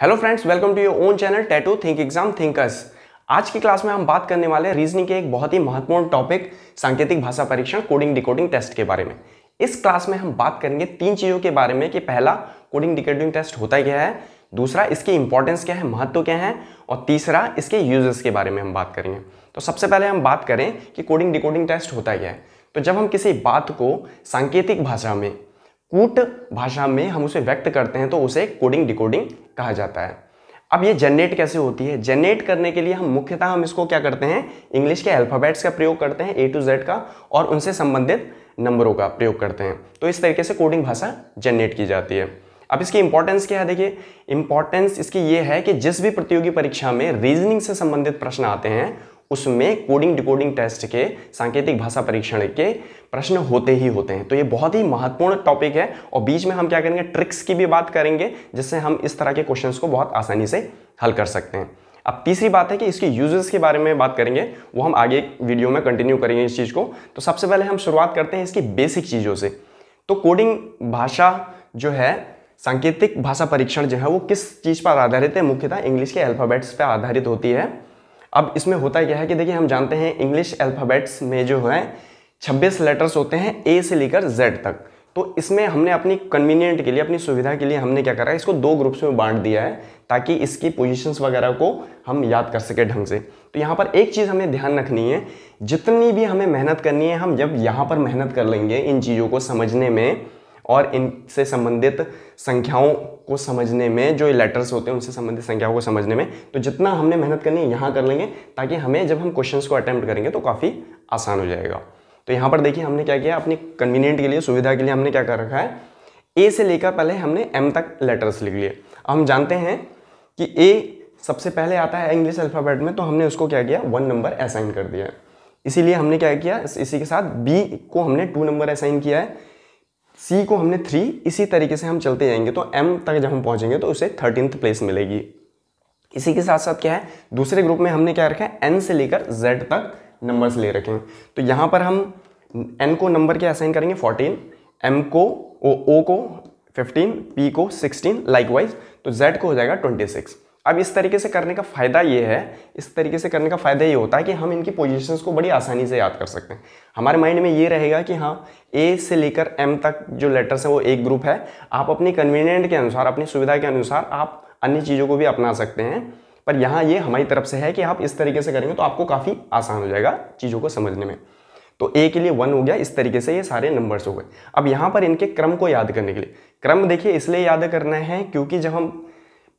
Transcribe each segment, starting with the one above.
hello friends welcome to your own channel tattoo think exam thinkers आज की class में हम बात करने वाले रीजनिंग के एक बहुत ही महत्वपूर्ण टॉपिक सांकेतिक भाषा परीक्षण कोडिंग डिकोडिंग टेस्ट के बारे में इस क्लास में हम बात करेंगे तीन चीज़ों के बारे में कि पहला कोडिंग डिकोडिंग टेस्ट होता क्या है दूसरा इसकी इंपॉर्टेंस क्या है महत्व क्या है और तीसरा इसके यूजेस के बारे में हम बात करेंगे तो सबसे पहले हम बात करें कि कोडिंग डिकोडिंग टेस्ट होता क्या है तो जब हम किसी बात को सांकेतिक भाषा में कूट भाषा में हम उसे व्यक्त करते हैं तो उसे कोडिंग डिकोडिंग कहा जाता है अब ये जनरेट कैसे होती है जनरेट करने के लिए हम मुख्यतः हम इसको क्या करते हैं इंग्लिश के अल्फ़ाबेट्स का प्रयोग करते हैं ए टू जेड का और उनसे संबंधित नंबरों का प्रयोग करते हैं तो इस तरीके से कोडिंग भाषा जनरेट की जाती है अब इसकी इंपॉर्टेंस क्या है देखिए इंपॉर्टेंस इसकी ये है कि जिस भी प्रतियोगी परीक्षा में रीजनिंग से संबंधित प्रश्न आते हैं उसमें कोडिंग डिकोडिंग टेस्ट के सांकेतिक भाषा परीक्षण के प्रश्न होते ही होते हैं तो ये बहुत ही महत्वपूर्ण टॉपिक है और बीच में हम क्या करेंगे ट्रिक्स की भी बात करेंगे जिससे हम इस तरह के क्वेश्चंस को बहुत आसानी से हल कर सकते हैं अब तीसरी बात है कि इसके यूजेस के बारे में बात करेंगे वो हम आगे वीडियो में कंटिन्यू करेंगे इस चीज़ को तो सबसे पहले हम शुरुआत करते हैं इसकी बेसिक चीज़ों से तो कोडिंग भाषा जो है सांकेतिक भाषा परीक्षण जो है वो किस चीज़ पर आधारित है मुख्यतः इंग्लिश के अल्फ़ाबेट्स पर आधारित होती है अब इसमें होता क्या है कि देखिए हम जानते हैं इंग्लिश अल्फ़ाबेट्स में जो है छब्बीस लेटर्स होते हैं ए से लेकर जेड तक तो इसमें हमने अपनी कन्वीनियंट के लिए अपनी सुविधा के लिए हमने क्या करा है इसको दो ग्रुप्स में बांट दिया है ताकि इसकी पोजीशंस वगैरह को हम याद कर सके ढंग से तो यहाँ पर एक चीज़ हमें ध्यान रखनी है जितनी भी हमें मेहनत करनी है हम जब यहाँ पर मेहनत कर लेंगे इन चीज़ों को समझने में और इनसे संबंधित संख्याओं को समझने में जो लेटर्स होते हैं उनसे संबंधित संख्याओं को समझने में तो जितना हमने मेहनत करनी है यहाँ कर लेंगे ताकि हमें जब हम क्वेश्चंस को अटैम्प्ट करेंगे तो काफ़ी आसान हो जाएगा तो यहाँ पर देखिए हमने क्या किया अपनी कन्वीनियंट के लिए सुविधा के लिए हमने क्या कर रखा है ए से लेकर पहले हमने एम तक लेटर्स लिख लिए हम जानते हैं कि ए सबसे पहले आता है इंग्लिश अल्फ़ाबेट में तो हमने उसको क्या किया वन नंबर असाइन कर दिया है इसीलिए हमने क्या किया इसी के साथ बी को हमने टू नंबर असाइन किया है सी को हमने थ्री इसी तरीके से हम चलते जाएंगे तो एम तक जब हम पहुंचेंगे तो उसे थर्टीनथ प्लेस मिलेगी इसी के साथ साथ क्या है दूसरे ग्रुप में हमने क्या रखा है एन से लेकर जेड तक नंबर्स ले रखे तो यहाँ पर हम एन को नंबर के असाइन करेंगे फोर्टीन एम को ओ ओ को फिफ्टीन पी को सिक्सटीन लाइक वाइज तो जेड को हो जाएगा ट्वेंटी सिक्स अब इस तरीके से करने का फ़ायदा ये है इस तरीके से करने का फ़ायदा ये होता है कि हम इनकी पोजीशंस को बड़ी आसानी से याद कर सकते हैं हमारे माइंड में ये रहेगा कि हाँ ए से लेकर एम तक जो लेटर्स हैं वो एक ग्रुप है आप अपनी कन्वीनियंट के अनुसार अपनी सुविधा के अनुसार आप अन्य चीज़ों को भी अपना सकते हैं पर यहाँ ये हमारी तरफ से है कि आप इस तरीके से करेंगे तो आपको काफ़ी आसान हो जाएगा चीज़ों को समझने में तो ए के लिए वन हो गया इस तरीके से ये सारे नंबर्स हो गए अब यहाँ पर इनके क्रम को याद करने के लिए क्रम देखिए इसलिए याद करना है क्योंकि जब हम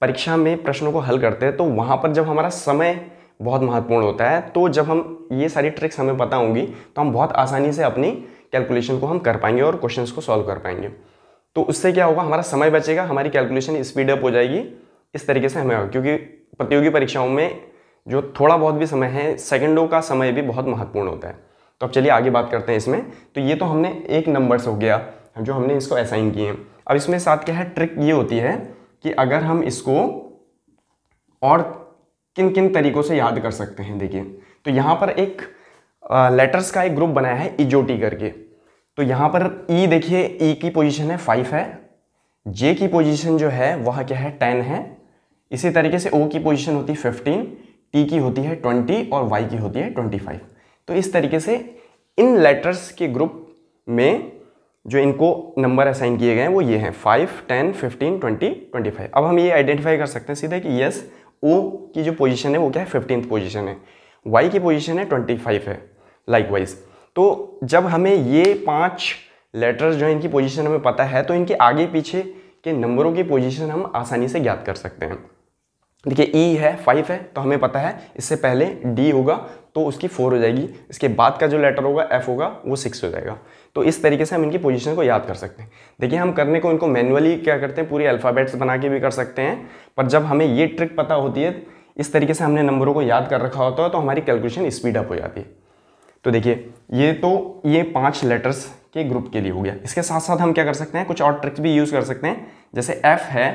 परीक्षा में प्रश्नों को हल करते हैं तो वहाँ पर जब हमारा समय बहुत महत्वपूर्ण होता है तो जब हम ये सारी ट्रिक्स हमें पता होंगी तो हम बहुत आसानी से अपनी कैलकुलेशन को हम कर पाएंगे और क्वेश्चंस को सॉल्व कर पाएंगे तो उससे क्या होगा हमारा समय बचेगा हमारी कैलकुलेशन स्पीड अप हो जाएगी इस तरीके से हमें होगा क्योंकि प्रतियोगी परीक्षाओं में जो थोड़ा बहुत भी समय है सेकेंडों का समय भी बहुत महत्वपूर्ण होता है तो अब चलिए आगे बात करते हैं इसमें तो ये तो हमने एक नंबर्स हो गया जो हमने इसको असाइन किए हैं अब इसमें साथ क्या है ट्रिक ये होती है कि अगर हम इसको और किन किन तरीक़ों से याद कर सकते हैं देखिए तो यहाँ पर एक लेटर्स का एक ग्रुप बनाया है इजोटी करके तो यहाँ पर ई e देखिए ई e की पोजीशन है फाइव है जे की पोजीशन जो है वह क्या है टेन है इसी तरीके से ओ की पोजीशन होती है फिफ्टीन टी की होती है ट्वेंटी और वाई की होती है ट्वेंटी फाइव तो इस तरीके से इन लेटर्स के ग्रुप में जो इनको नंबर असाइन किए गए हैं वो ये हैं five ten fifteen twenty twenty five अब हम ये आइडेंटिफाई कर सकते हैं सीधे कि यस ओ की जो पोजीशन है वो क्या है फिफ्टीन पोजीशन है वाई की पोजीशन है ट्वेंटी फाइव है लाइकवाइज तो जब हमें ये पांच लेटर्स जो इनकी पोजीशन हमें पता है तो इनके आगे पीछे के नंबरों की पोजिशन हम आसानी से ज्ञात कर सकते हैं देखिए ई e है फाइव है तो हमें पता है इससे पहले डी होगा तो उसकी फोर हो जाएगी इसके बाद का जो लेटर होगा एफ होगा वो सिक्स हो जाएगा तो इस तरीके से हम इनकी पोजीशन को याद कर सकते हैं देखिए हम करने को इनको मैनुअली क्या करते हैं पूरी अल्फ़ाबेट्स बना के भी कर सकते हैं पर जब हमें ये ट्रिक पता होती है इस तरीके से हमने नंबरों को याद कर रखा होता है तो हमारी कैलकुलेशन स्पीड अप हो जाती है तो देखिए ये तो ये पाँच लेटर्स के ग्रुप के लिए हो गया इसके साथ साथ हम क्या कर सकते हैं कुछ और ट्रिक्स भी यूज़ कर सकते हैं जैसे एफ़ है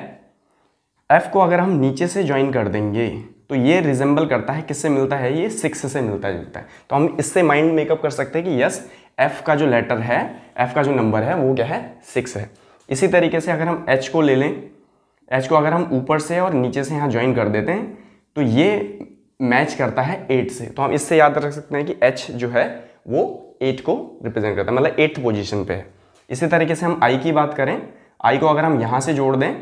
एफ़ को अगर हम नीचे से ज्वाइन कर देंगे तो ये रिजेंबल करता है किससे मिलता है ये सिक्स से मिलता जुलता है तो हम इससे माइंड मेकअप कर सकते हैं कि यस एफ का जो लेटर है एफ का जो नंबर है वो क्या है सिक्स है इसी तरीके से अगर हम एच को ले लें एच को अगर हम ऊपर से और नीचे से यहाँ ज्वाइन कर देते हैं तो ये मैच करता है एट से तो हम इससे याद रख सकते हैं कि एच जो है वो एट को रिप्रेजेंट करता है मतलब एट्थ पोजिशन पे है इसी तरीके से हम आई की बात करें आई को अगर हम यहाँ से जोड़ दें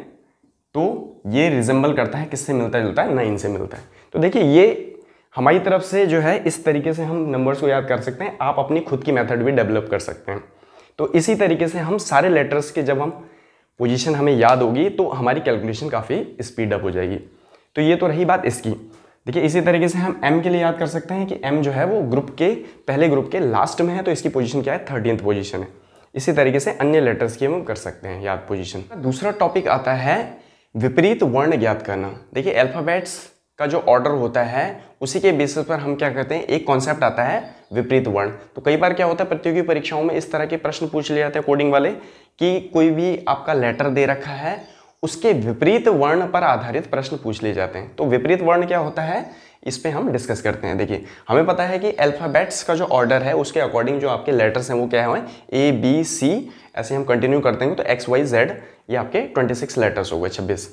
तो ये रिजेंबल करता है किससे मिलता जुलता है नाइन से मिलता है तो देखिए ये हमारी तरफ से जो है इस तरीके से हम नंबर्स को याद कर सकते हैं आप अपनी खुद की मेथड भी डेवलप कर सकते हैं तो इसी तरीके से हम सारे लेटर्स के जब हम पोजीशन हमें याद होगी तो हमारी कैलकुलेशन काफ़ी स्पीड अप हो जाएगी तो ये तो रही बात इसकी देखिए इसी तरीके से हम एम के लिए याद कर सकते हैं कि एम जो है वो ग्रुप के पहले ग्रुप के लास्ट में है तो इसकी पोजीशन क्या है थर्टींथ पोजीशन है इसी तरीके से अन्य लेटर्स की हम कर सकते हैं याद पोजीशन दूसरा टॉपिक आता है विपरीत वर्ण ज्ञात करना देखिए अल्फ़ाबेट्स का जो ऑर्डर होता है उसी के बेसिस पर हम क्या करते हैं एक कॉन्सेप्ट आता है विपरीत वर्ण तो कई बार क्या होता है प्रतियोगी परीक्षाओं में इस तरह के प्रश्न पूछ लिए जाते हैं कोडिंग वाले कि कोई भी आपका लेटर दे रखा है उसके विपरीत वर्ण पर आधारित प्रश्न पूछ लिए जाते हैं तो विपरीत वर्ण क्या होता है इस पर हम डिस्कस करते हैं देखिए हमें पता है कि अल्फ़ाबेट्स का जो ऑर्डर है उसके अकॉर्डिंग जो आपके लेटर्स हैं वो क्या है ए बी सी ऐसे हम कंटिन्यू करते हैं तो एक्स वाई जेड ये आपके 26 लेटर्स हो गए 26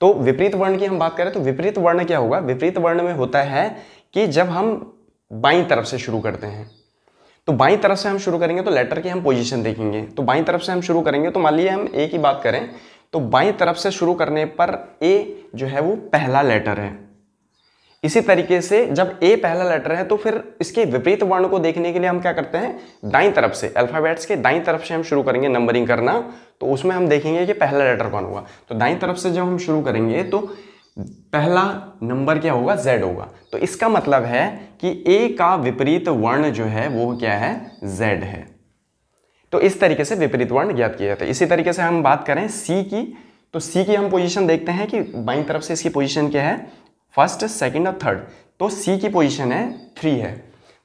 तो विपरीत वर्ण की हम बात करें तो विपरीत वर्ण क्या होगा विपरीत वर्ण में होता है कि जब हम बाई तरफ से शुरू करते हैं तो बाई तरफ से हम शुरू करेंगे तो लेटर की हम पोजिशन देखेंगे तो बाई तरफ से हम शुरू करेंगे तो मान लीजिए हम ए की बात करें तो बाई तरफ से शुरू करने पर ए जो है वो पहला लेटर है इसी तरीके से जब ए पहला लेटर है तो फिर इसके विपरीत वर्ण को देखने के लिए हम क्या करते हैं दाई तरफ से अल्फ़ाबेट्स के दाई तरफ से हम शुरू करेंगे नंबरिंग करना तो उसमें हम देखेंगे कि पहला लेटर कौन होगा तो दाई तरफ से जब हम शुरू करेंगे तो पहला नंबर क्या होगा जेड होगा तो इसका मतलब है कि ए का विपरीत वर्ण जो है वो क्या है जेड है तो इस तरीके से विपरीत वर्ण ज्ञात किया जाता है इसी तरीके से हम बात करें सी की तो सी की हम पोजीशन देखते हैं कि बाई तरफ से इसकी पोजीशन क्या है फर्स्ट सेकंड और थर्ड तो सी की पोजीशन है थ्री है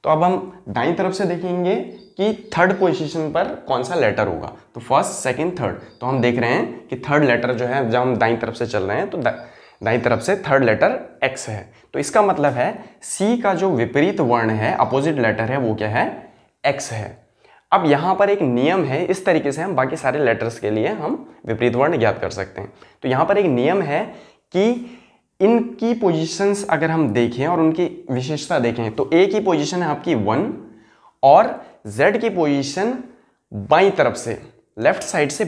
तो अब हम दाई तरफ से देखेंगे कि थर्ड पोजीशन पर कौन सा लेटर होगा तो फर्स्ट सेकंड थर्ड तो हम देख रहे हैं कि थर्ड लेटर जो है जब हम दाई तरफ से चल रहे हैं तो दाई तरफ से थर्ड लेटर एक्स है तो इसका मतलब है सी का जो विपरीत वर्ण है अपोजिट लेटर है वो क्या है एक्स है अब यहाँ पर एक नियम है इस तरीके से हम बाकी सारे लेटर्स के लिए हम विपरीत वर्ण ज्ञात कर सकते हैं तो यहाँ पर एक नियम है कि इनकी पोजीशंस अगर हम देखें और उनकी विशेषता देखें तो ए की पोजीशन है आपकी वन और जेड की पोजीशन बाई तरफ से लेफ्ट साइड से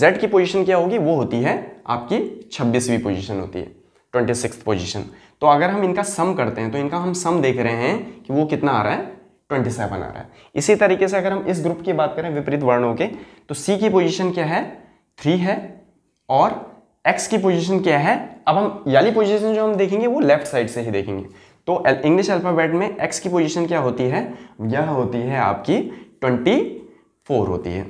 जेड की पोजीशन क्या होगी वो होती है आपकी छब्बीसवीं पोजीशन होती है ट्वेंटी सिक्स पोजीशन तो अगर हम इनका सम करते हैं तो इनका हम सम देख रहे हैं कि वो कितना आ रहा है ट्वेंटी सेवन आ रहा है इसी तरीके से अगर हम इस ग्रुप की बात करें विपरीत वर्णों के तो सी की पोजिशन क्या है थ्री है और एक्स की पोजिशन क्या है अब हम याली पोजिशन जो हम देखेंगे वो लेफ्ट साइड से ही देखेंगे तो इंग्लिश अल्फ़ाबेट में एक्स की पोजिशन क्या होती है यह होती है आपकी ट्वेंटी फोर होती है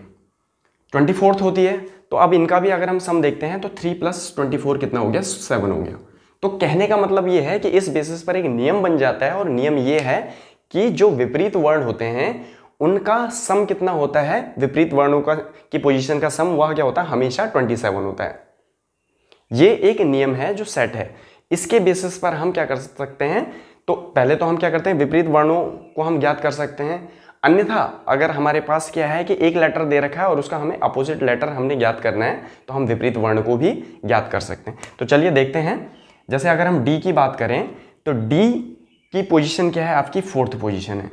ट्वेंटी फोर्थ होती है तो अब इनका भी अगर हम सम देखते हैं तो थ्री प्लस ट्वेंटी फोर कितना हो गया सेवन हो गया तो कहने का मतलब ये है कि इस बेसिस पर एक नियम बन जाता है और नियम ये है कि जो विपरीत वर्ण होते हैं उनका सम कितना होता है विपरीत वर्णों का की पोजीशन का सम वह क्या होता है हमेशा 27 होता है ये एक नियम है जो सेट है इसके बेसिस पर हम क्या कर सकते हैं तो पहले तो हम क्या करते हैं विपरीत वर्णों को हम ज्ञात कर सकते हैं अन्यथा अगर हमारे पास क्या है कि एक लेटर दे रखा है और उसका हमें अपोजिट लेटर हमने ज्ञात करना है तो हम विपरीत वर्ण को भी ज्ञात कर सकते हैं तो चलिए देखते हैं जैसे अगर हम डी की बात करें तो डी की पोजीशन क्या है आपकी फोर्थ पोजीशन है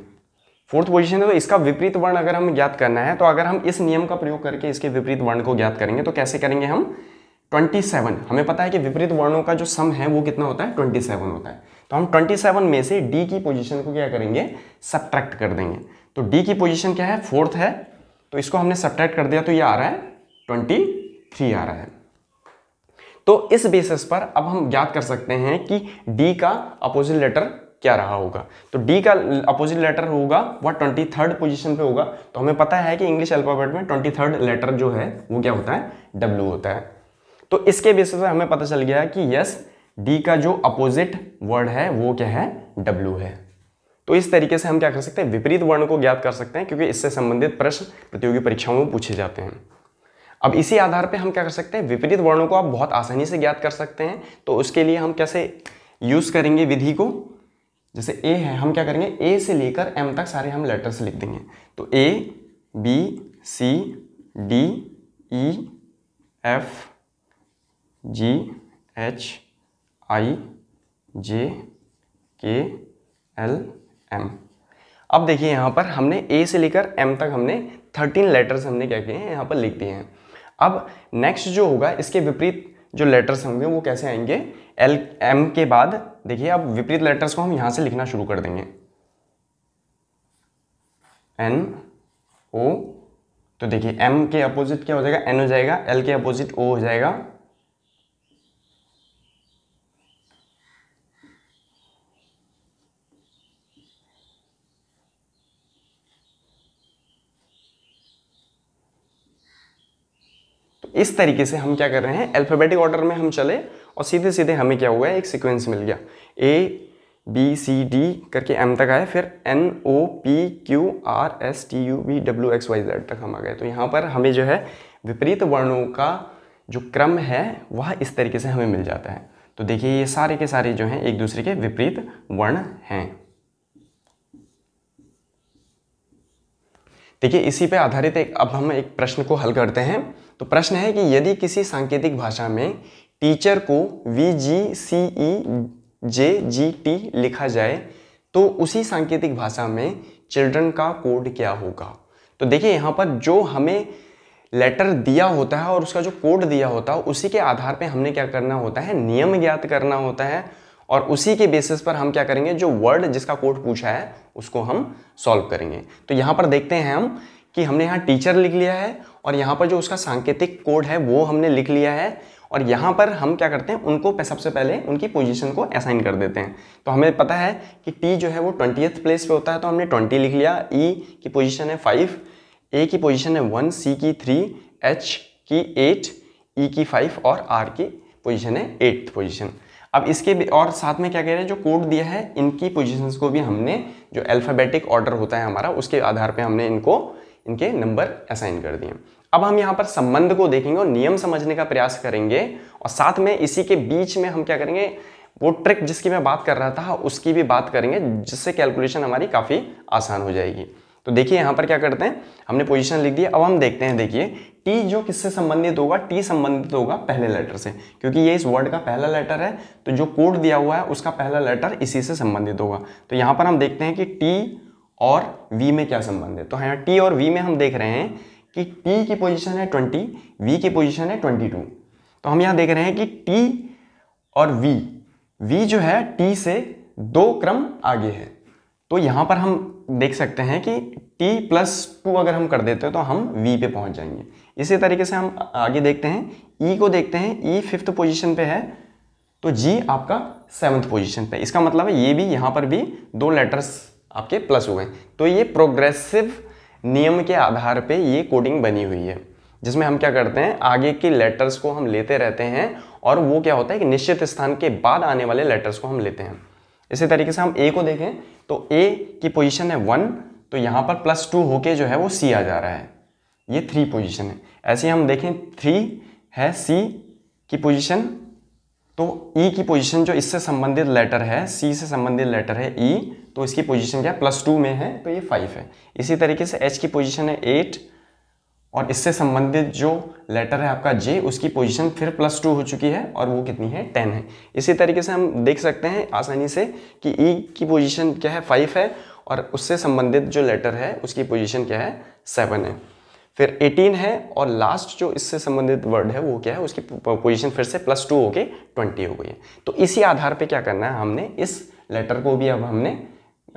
फोर्थ पोजीशन है तो इसका विपरीत वर्ण अगर हम ज्ञात करना है तो अगर हम इस नियम का प्रयोग करके इसके विपरीत वर्ण को ज्ञात करेंगे तो कैसे करेंगे हम 27 हमें पता है कि विपरीत वर्णों का जो सम है वो कितना होता है 27 होता है तो हम 27 में से डी की पोजीशन को क्या करेंगे सब्ट्रैक्ट कर देंगे तो डी की पोजिशन क्या है फोर्थ है तो इसको हमने सब्ट्रैक्ट कर दिया तो ये आ रहा है थ्री आ रहा है तो इस बेसिस पर अब हम ज्ञात कर सकते हैं कि डी का अपोजिट लेटर क्या रहा होगा तो डी का अपोजिट लेटर होगा वह ट्वेंटी थर्ड पोजिशन पर होगा तो हमें पता है कि इंग्लिश अल्फ़ाबेट में ट्वेंटी थर्ड लेटर जो है वो क्या होता है डब्ल्यू होता है तो इसके बेसिस पर हमें पता चल गया कि यस डी का जो अपोजिट वर्ड है वो क्या है डब्ल्यू है तो इस तरीके से हम क्या कर सकते हैं विपरीत वर्ण को ज्ञात कर सकते हैं क्योंकि इससे संबंधित प्रश्न प्रतियोगी परीक्षाओं में पूछे जाते हैं अब इसी आधार पर हम क्या कर सकते हैं विपरीत वर्णों को आप बहुत आसानी से ज्ञात कर सकते हैं तो उसके लिए हम कैसे यूज़ करेंगे विधि को जैसे ए है हम क्या करेंगे ए से लेकर एम तक सारे हम लेटर्स लिख देंगे तो A B C D E F G H I J K L M अब देखिए यहाँ पर हमने ए से लेकर एम तक हमने थर्टीन लेटर्स हमने क्या किए हैं यहाँ पर लिख दिए हैं अब नेक्स्ट जो होगा इसके विपरीत जो लेटर्स होंगे वो कैसे आएंगे एल एम के बाद देखिए अब विपरीत लेटर्स को हम यहां से लिखना शुरू कर देंगे एन ओ तो देखिए एम के अपोजिट क्या हो जाएगा एन हो जाएगा एल के अपोजिट ओ हो जाएगा इस तरीके से हम क्या कर रहे हैं अल्फाबेटिक ऑर्डर में हम चले और सीधे सीधे हमें क्या हुआ है एक सिक्वेंस मिल गया ए बी सी डी करके एम तक आए फिर N O P Q R S T U V W X Y Z तक हम आ गए तो यहाँ पर हमें जो है विपरीत वर्णों का जो क्रम है वह इस तरीके से हमें मिल जाता है तो देखिए ये सारे के सारे जो हैं एक दूसरे के विपरीत वर्ण हैं देखिए इसी पे आधारित एक अब हम एक प्रश्न को हल करते हैं तो प्रश्न है कि यदि किसी सांकेतिक भाषा में टीचर को we ji C E J G T लिखा जाए तो उसी सांकेतिक भाषा में चिल्ड्रन का कोड क्या होगा तो देखिए यहाँ पर जो हमें लेटर दिया होता है और उसका जो कोड दिया होता है उसी के आधार पे हमने क्या करना होता है नियम ज्ञात करना होता है और उसी के बेसिस पर हम क्या करेंगे जो वर्ड जिसका कोड पूछा है उसको हम सॉल्व करेंगे तो यहाँ पर देखते हैं हम कि हमने यहाँ टीचर लिख लिया है और यहाँ पर जो उसका सांकेतिक कोड है वो हमने लिख लिया है और यहाँ पर हम क्या करते हैं उनको सबसे पहले उनकी पोजीशन को असाइन कर देते हैं तो हमें पता है कि टी जो है वो ट्वेंटीथ प्लेस पे होता है तो हमने ट्वेंटी लिख लिया ई e की पोजीशन है फाइव ए की पोजीशन है वन सी की थ्री एच की एट ई e की फाइव और आर की पोजीशन है एट्थ पोजीशन अब इसके और साथ में क्या कह रहे हैं जो कोड दिया है इनकी पोजिशन को भी हमने जो अल्फ़ाबेटिक ऑर्डर होता है हमारा उसके आधार पर हमने इनको इनके नंबर असाइन कर दिए अब हम यहाँ पर संबंध को देखेंगे और नियम समझने का प्रयास करेंगे और साथ में इसी के बीच में हम क्या करेंगे वो ट्रिक जिसकी मैं बात कर रहा था उसकी भी बात करेंगे जिससे कैलकुलेशन हमारी काफ़ी आसान हो जाएगी तो देखिए यहाँ पर क्या करते हैं हमने पोजीशन लिख दी अब हम देखते हैं देखिए टी जो किससे संबंधित होगा टी संबंधित होगा पहले लेटर से क्योंकि ये इस वर्ड का पहला लेटर है तो जो कोड दिया हुआ है उसका पहला लेटर इसी से संबंधित होगा तो यहाँ पर हम देखते हैं कि टी और वी में क्या संबंध है तो यहाँ टी और वी में हम देख रहे हैं कि टी की पोजीशन है ट्वेंटी वी की पोजीशन है ट्वेंटी टू तो हम यहाँ देख रहे हैं कि टी और वी वी जो है टी से दो क्रम आगे है तो यहाँ पर हम देख सकते हैं कि t प्लस टू अगर हम कर देते हैं तो हम v पे पहुँच जाएंगे इसी तरीके से हम आगे देखते हैं e को देखते हैं e फिफ्थ पोजीशन पे है तो g आपका सेवन्थ पोजीशन पे इसका मतलब है ये भी यहाँ पर भी दो लेटर्स आपके प्लस हो गए तो ये प्रोग्रेसिव नियम के आधार पे ये कोडिंग बनी हुई है जिसमें हम क्या करते हैं आगे के लेटर्स को हम लेते रहते हैं और वो क्या होता है कि निश्चित स्थान के बाद आने वाले लेटर्स को हम लेते हैं इसी तरीके से हम ए को देखें तो ए की पोजिशन है वन तो यहाँ पर प्लस टू होके जो है वो सी आ जा रहा है ये थ्री पोजिशन है ऐसे हम देखें थ्री है सी की पोजिशन तो ई e की पोजीशन जो इससे संबंधित लेटर है सी से संबंधित लेटर है ई e, तो इसकी पोजीशन क्या प्लस टू में है तो ये फाइव है इसी तरीके से एच की पोजीशन है एट और इससे संबंधित जो लेटर है आपका जे उसकी पोजीशन फिर प्लस टू हो चुकी है और वो कितनी है टेन है इसी तरीके से हम देख सकते हैं आसानी से कि ई e की पोजीशन क्या है फाइव है और उससे संबंधित जो लेटर है उसकी पोजीशन क्या है सेवन है फिर एटीन है और लास्ट जो इससे संबंधित वर्ड है वो क्या है उसकी पोजीशन फिर से प्लस टू होके ट्वेंटी हो गई है तो इसी आधार पर क्या करना है हमने इस लेटर को भी अब हमने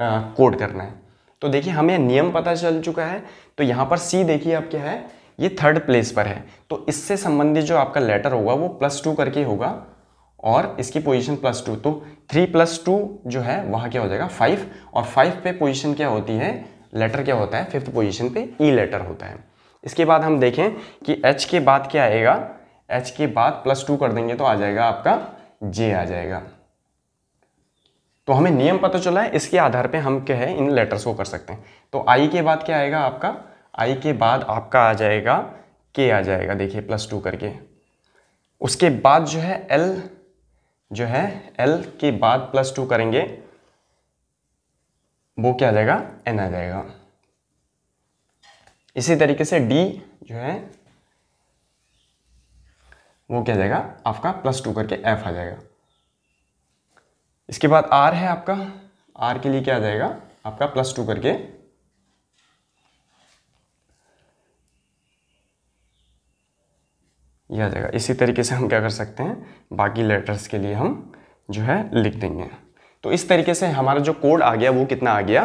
कोड करना है तो देखिए हमें नियम पता चल चुका है तो यहाँ पर सी देखिए आप क्या है ये थर्ड प्लेस पर है तो इससे संबंधित जो आपका लेटर होगा वो प्लस टू करके होगा और इसकी पोजीशन प्लस टू तो थ्री प्लस टू जो है वहाँ क्या हो जाएगा फाइव और फाइव पे पोजीशन क्या होती है लेटर क्या होता है फिफ्थ पोजीशन पे ई e लेटर होता है इसके बाद हम देखें कि एच के बाद क्या आएगा एच के बाद प्लस टू कर देंगे तो आ जाएगा आपका जे आ जाएगा तो हमें नियम पता चला है इसके आधार पे हम क्या है इन लेटर्स को कर सकते हैं तो आई के बाद क्या आएगा आपका आई के बाद आपका आ जाएगा के आ जाएगा देखिए प्लस टू करके उसके बाद जो है एल जो है एल के बाद प्लस टू करेंगे वो क्या आ जाएगा एन आ जाएगा इसी तरीके से डी जो है वो क्या जाएगा आपका प्लस टू करके एफ आ जाएगा इसके बाद आर है आपका आर के लिए क्या आ जाएगा आपका प्लस टू करके यह आ जाएगा इसी तरीके से हम क्या कर सकते हैं बाकी लेटर्स के लिए हम जो है लिख देंगे तो इस तरीके से हमारा जो कोड आ गया वो कितना आ गया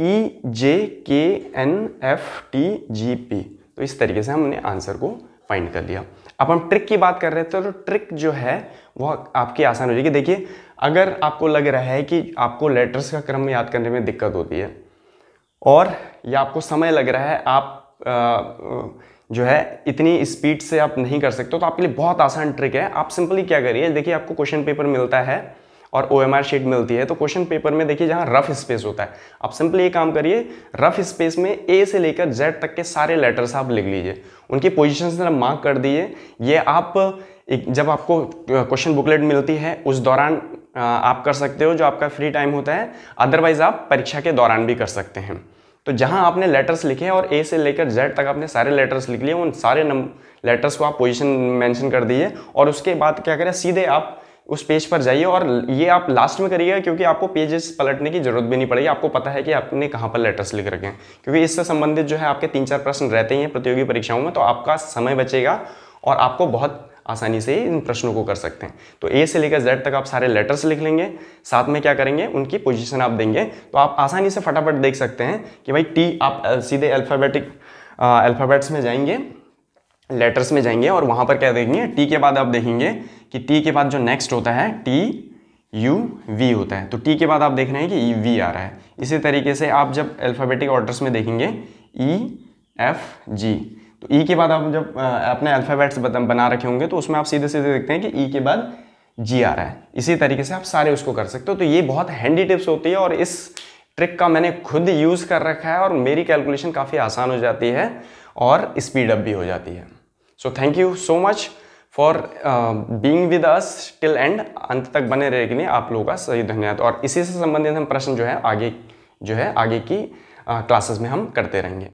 E J K N F T G P तो इस तरीके से हमने आंसर को फाइंड कर लिया अब हम ट्रिक की बात कर रहे थे तो ट्रिक जो है वह आपकी आसान हो जाएगी देखिए अगर आपको लग रहा है कि आपको लेटर्स का क्रम याद करने में दिक्कत होती है और या आपको समय लग रहा है आप आ, जो है इतनी स्पीड से आप नहीं कर सकते तो आपके लिए बहुत आसान ट्रिक है आप सिंपली क्या करिए देखिए आपको क्वेश्चन पेपर मिलता है और ओ एम शीट मिलती है तो क्वेश्चन पेपर में देखिए जहाँ रफ स्पेस होता है आप सिंपली ये काम करिए रफ स्पेस में ए से लेकर जेड तक के सारे लेटर्स आप लिख लीजिए उनकी पोजिशन से मार्क कर दीजिए ये आप एक, जब आपको क्वेश्चन बुकलेट मिलती है उस दौरान आप कर सकते हो जो आपका फ्री टाइम होता है अदरवाइज़ आप परीक्षा के दौरान भी कर सकते हैं तो जहाँ आपने लेटर्स लिखे हैं और ए से लेकर जेड तक आपने सारे लेटर्स लिख लिए उन सारे नंबर लेटर्स को आप पोजिशन मैंशन कर दीजिए और उसके बाद क्या करें सीधे आप उस पेज पर जाइए और ये आप लास्ट में करिएगा क्योंकि आपको पेजेस पलटने की जरूरत भी नहीं पड़ेगी आपको पता है कि आपने कहाँ पर लेटर्स लिख रखे हैं क्योंकि इससे संबंधित जो है आपके तीन चार प्रश्न रहते ही हैं प्रतियोगी परीक्षाओं में तो आपका समय बचेगा और आपको बहुत आसानी से इन प्रश्नों को कर सकते हैं तो ए से लेकर जेड तक आप सारे लेटर्स लिख लेंगे साथ में क्या करेंगे उनकी पोजिशन आप देंगे तो आप आसानी से फटाफट देख सकते हैं कि भाई टी आप सीधे अल्फ़ाबेटिक अल्फ़ाबेट्स में जाएंगे लेटर्स में जाएंगे और वहाँ पर क्या देखेंगे टी के बाद आप देखेंगे कि टी के बाद जो नेक्स्ट होता है टी यू वी होता है तो टी के बाद आप देख रहे हैं कि ई e वी आ रहा है इसी तरीके से आप जब अल्फ़ाबेटिक ऑर्डर्स में देखेंगे ई एफ जी तो ई e के बाद आप जब अपने अल्फ़ाबेट्स बना रखे होंगे तो उसमें आप सीधे सीधे देखते हैं कि ई e के बाद जी आ रहा है इसी तरीके से आप सारे उसको कर सकते हो तो ये बहुत हैंडी टिप्स होती है और इस ट्रिक का मैंने खुद यूज़ कर रखा है और मेरी कैलकुलेशन काफ़ी आसान हो जाती है और स्पीड अप भी हो जाती है so thank you so much for being with us till end अंत तक बने रहे के लिए आप लोगों का सही धन्यवाद और इसी से संबंधित हम प्रश्न जो है आगे जो है आगे की क्लासेस में हम करते रहेंगे